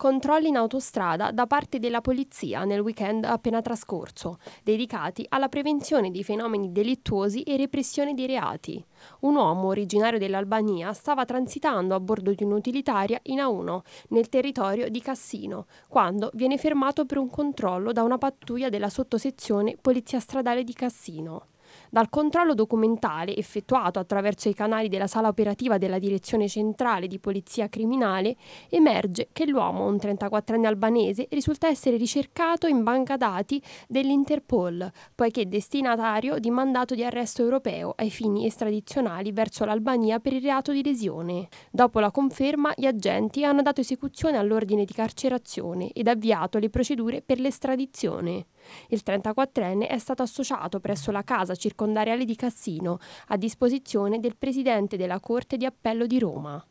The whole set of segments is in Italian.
controlli in autostrada da parte della polizia nel weekend appena trascorso, dedicati alla prevenzione di fenomeni delittuosi e repressione di reati. Un uomo originario dell'Albania stava transitando a bordo di un'utilitaria in A1 nel territorio di Cassino, quando viene fermato per un controllo da una pattuglia della sottosezione Polizia Stradale di Cassino. Dal controllo documentale effettuato attraverso i canali della sala operativa della Direzione Centrale di Polizia Criminale emerge che l'uomo, un 34enne albanese, risulta essere ricercato in banca dati dell'Interpol, poiché destinatario di mandato di arresto europeo ai fini estradizionali verso l'Albania per il reato di lesione. Dopo la conferma, gli agenti hanno dato esecuzione all'ordine di carcerazione ed avviato le procedure per l'estradizione. Il 34enne è stato associato presso la casa circondariale di Cassino, a disposizione del presidente della Corte di Appello di Roma.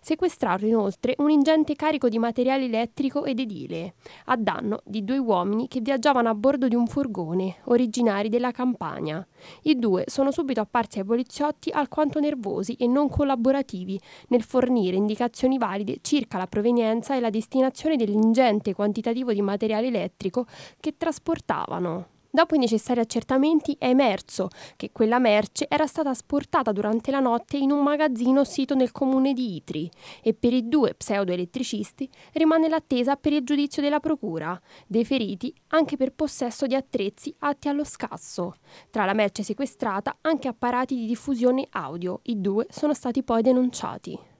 Sequestrato inoltre un ingente carico di materiale elettrico ed edile, a danno di due uomini che viaggiavano a bordo di un furgone, originari della campagna. I due sono subito apparsi ai poliziotti alquanto nervosi e non collaborativi nel fornire indicazioni valide circa la provenienza e la destinazione dell'ingente quantitativo di materiale elettrico che trasportavano. Dopo i necessari accertamenti è emerso che quella merce era stata asportata durante la notte in un magazzino sito nel comune di Itri e per i due pseudoelettricisti rimane l'attesa per il giudizio della procura, deferiti anche per possesso di attrezzi atti allo scasso. Tra la merce sequestrata anche apparati di diffusione audio, i due sono stati poi denunciati.